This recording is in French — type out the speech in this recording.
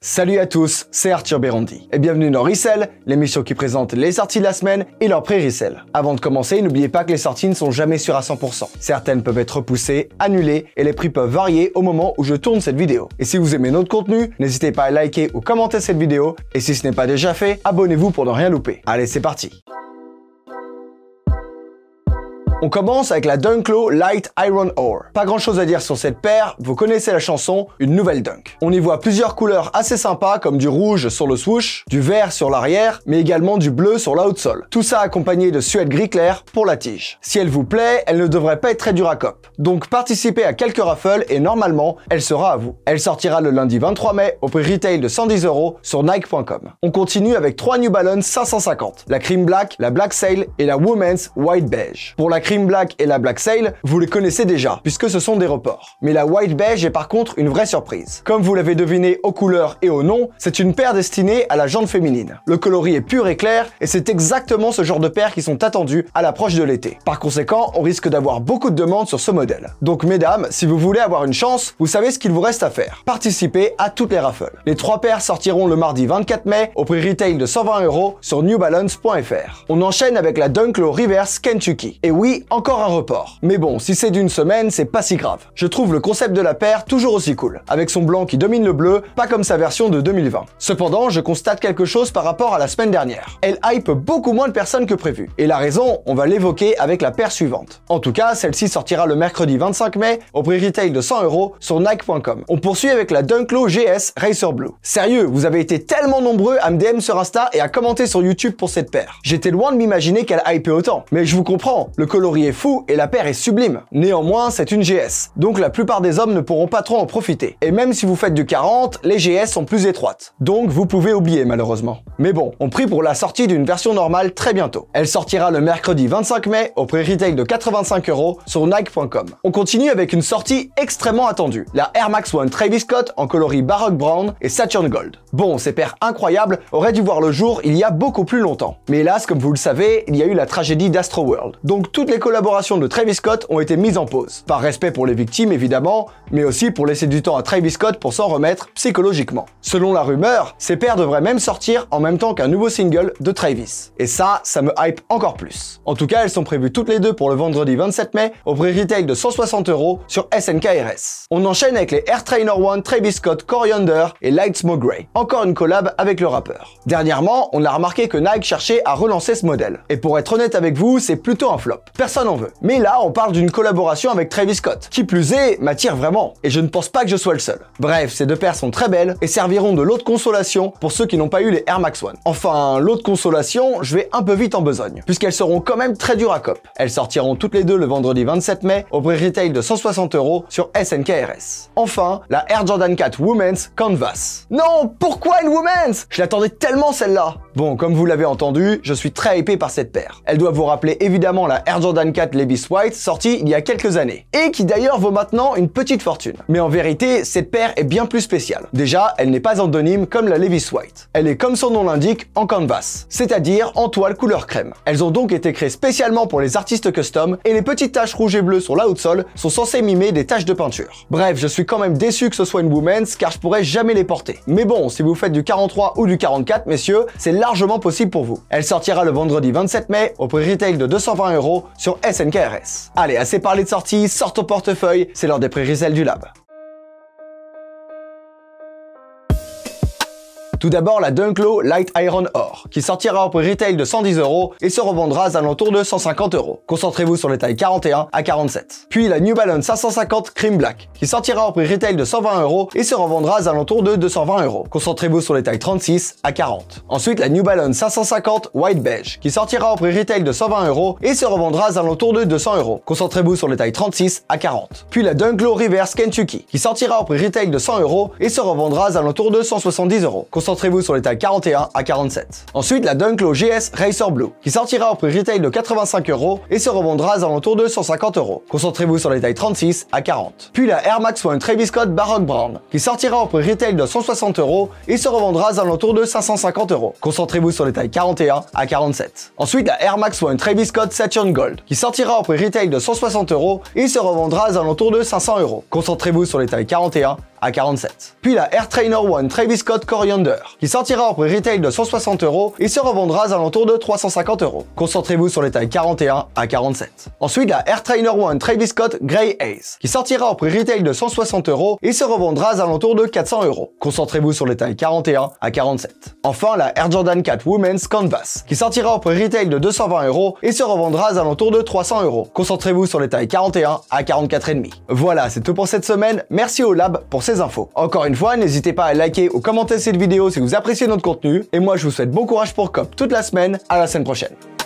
Salut à tous, c'est Arthur Bérandi et bienvenue dans Resell, l'émission qui présente les sorties de la semaine et leur prix Resell. Avant de commencer, n'oubliez pas que les sorties ne sont jamais sûres à 100%. Certaines peuvent être repoussées, annulées et les prix peuvent varier au moment où je tourne cette vidéo. Et si vous aimez notre contenu, n'hésitez pas à liker ou commenter cette vidéo et si ce n'est pas déjà fait, abonnez-vous pour ne rien louper. Allez, c'est parti. On commence avec la Dunklo Light Iron Ore. Pas grand chose à dire sur cette paire, vous connaissez la chanson, une nouvelle Dunk. On y voit plusieurs couleurs assez sympas comme du rouge sur le swoosh, du vert sur l'arrière, mais également du bleu sur l'outsole. Tout ça accompagné de suède gris clair pour la tige. Si elle vous plaît, elle ne devrait pas être très dure à cop. Donc participez à quelques raffles et normalement, elle sera à vous. Elle sortira le lundi 23 mai au prix retail de 110 euros sur Nike.com. On continue avec trois New Balance 550, la Cream Black, la Black Sail et la Women's White Beige. Pour cream black et la black sale, vous les connaissez déjà, puisque ce sont des reports. Mais la white beige est par contre une vraie surprise. Comme vous l'avez deviné aux couleurs et au nom, c'est une paire destinée à la jante féminine. Le coloris est pur et clair, et c'est exactement ce genre de paires qui sont attendues à l'approche de l'été. Par conséquent, on risque d'avoir beaucoup de demandes sur ce modèle. Donc mesdames, si vous voulez avoir une chance, vous savez ce qu'il vous reste à faire. Participez à toutes les raffles. Les trois paires sortiront le mardi 24 mai au prix retail de 120 euros sur newbalance.fr. On enchaîne avec la Dunk Low Reverse Kentucky. Et oui, encore un report. Mais bon, si c'est d'une semaine, c'est pas si grave. Je trouve le concept de la paire toujours aussi cool, avec son blanc qui domine le bleu, pas comme sa version de 2020. Cependant, je constate quelque chose par rapport à la semaine dernière. Elle hype beaucoup moins de personnes que prévu. Et la raison, on va l'évoquer avec la paire suivante. En tout cas, celle-ci sortira le mercredi 25 mai, au prix retail de 100 euros sur Nike.com. On poursuit avec la Dunklo GS Racer Blue. Sérieux, vous avez été tellement nombreux à me DM sur Insta et à commenter sur YouTube pour cette paire. J'étais loin de m'imaginer qu'elle hype autant. Mais je vous comprends, le color est fou et la paire est sublime. Néanmoins, c'est une GS, donc la plupart des hommes ne pourront pas trop en profiter. Et même si vous faites du 40, les GS sont plus étroites. Donc vous pouvez oublier malheureusement. Mais bon, on prie pour la sortie d'une version normale très bientôt. Elle sortira le mercredi 25 mai au prix retail de 85 euros sur Nike.com. On continue avec une sortie extrêmement attendue, la Air Max One Travis Scott en coloris baroque brown et Saturn Gold. Bon, ces paires incroyables auraient dû voir le jour il y a beaucoup plus longtemps. Mais hélas, comme vous le savez, il y a eu la tragédie d'Astro World. Donc toutes les les collaborations de Travis Scott ont été mises en pause. Par respect pour les victimes évidemment, mais aussi pour laisser du temps à Travis Scott pour s'en remettre psychologiquement. Selon la rumeur, ces pairs devraient même sortir en même temps qu'un nouveau single de Travis. Et ça, ça me hype encore plus. En tout cas, elles sont prévues toutes les deux pour le vendredi 27 mai au prix retail de 160 euros sur SNKRS. On enchaîne avec les Air Trainer One, Travis Scott, Coriander et Light Smoke Grey. Encore une collab avec le rappeur. Dernièrement, on a remarqué que Nike cherchait à relancer ce modèle. Et pour être honnête avec vous, c'est plutôt un flop personne en veut. Mais là, on parle d'une collaboration avec Travis Scott, qui plus est, m'attire vraiment, et je ne pense pas que je sois le seul. Bref, ces deux paires sont très belles et serviront de lot de consolation pour ceux qui n'ont pas eu les Air Max One. Enfin, lot de consolation, je vais un peu vite en besogne, puisqu'elles seront quand même très dures à cop. Elles sortiront toutes les deux le vendredi 27 mai au prix retail de 160 euros sur SNKRS. Enfin, la Air Jordan 4 Women's Canvas. Non, pourquoi une Women's Je l'attendais tellement celle-là Bon, comme vous l'avez entendu, je suis très hypé par cette paire. Elle doit vous rappeler évidemment la Air Jordan 4 Levi's White sortie il y a quelques années. Et qui d'ailleurs vaut maintenant une petite fortune. Mais en vérité, cette paire est bien plus spéciale. Déjà, elle n'est pas endonyme comme la Levi's White. Elle est comme son nom l'indique, en canvas. C'est-à-dire en toile couleur crème. Elles ont donc été créées spécialement pour les artistes custom et les petites taches rouges et bleues sur la haute-sol sont censées mimer des taches de peinture. Bref, je suis quand même déçu que ce soit une Women's car je pourrais jamais les porter. Mais bon, si vous faites du 43 ou du 44, messieurs, c'est là largement possible pour vous. Elle sortira le vendredi 27 mai au prix retail de 220 euros sur SNKRS. Allez, assez parlé de sortie, sort au portefeuille, c'est l'heure des prix resell du lab. Tout d'abord la Dunklo Light Iron Ore, qui sortira au prix retail de 110 euros et se revendra à l'entour de 150 euros. Concentrez-vous sur les tailles 41 à 47. Puis la New Balance 550 Cream Black, qui sortira au prix retail de 120 euros et se revendra à l'entour de 220 euros. Concentrez-vous sur les tailles 36 à 40. Ensuite la New Balance 550 White Beige, qui sortira au prix retail de 120 euros et se revendra à l'entour de 200 euros. Concentrez-vous sur les tailles 36 à 40. Puis la Dunklo Reverse Kentucky, qui sortira au prix retail de 100 euros et se revendra à l'entour de 170 euros concentrez-vous sur les tailles 41 à 47. Ensuite, la Dunklo GS Racer Blue, qui sortira au prix retail de 85 euros et se revendra à alentours de 150 euros. Concentrez-vous sur les tailles 36 à 40. Puis la Air Max One Travis Scott Baroque Brown, qui sortira au prix retail de 160 euros et se revendra à alentours de 550 euros. Concentrez-vous sur les tailles 41 à 47. Ensuite, la Air Max One Travis Scott Saturn Gold, qui sortira au prix retail de 160 euros et se revendra à alentours de 500 euros. Concentrez-vous sur les tailles 41 à 47. Puis la Air Trainer One Travis Scott Coriander, qui sortira au prix retail de 160 euros et se revendra à alentour de 350 euros. Concentrez-vous sur les tailles 41 à 47. Ensuite, la Air Trainer One Travis Scott Grey Ace, qui sortira au prix retail de 160 euros et se revendra à l'entour de 400 euros. Concentrez-vous sur les tailles 41 à 47. Enfin, la Air Jordan 4 Women's Canvas, qui sortira au prix retail de 220 euros et se revendra à l'entour de 300 euros. Concentrez-vous sur les tailles 41 à 44,5. Voilà, c'est tout pour cette semaine. Merci au Lab pour cette infos. Encore une fois, n'hésitez pas à liker ou commenter cette vidéo si vous appréciez notre contenu. Et moi, je vous souhaite bon courage pour COP toute la semaine. À la semaine prochaine.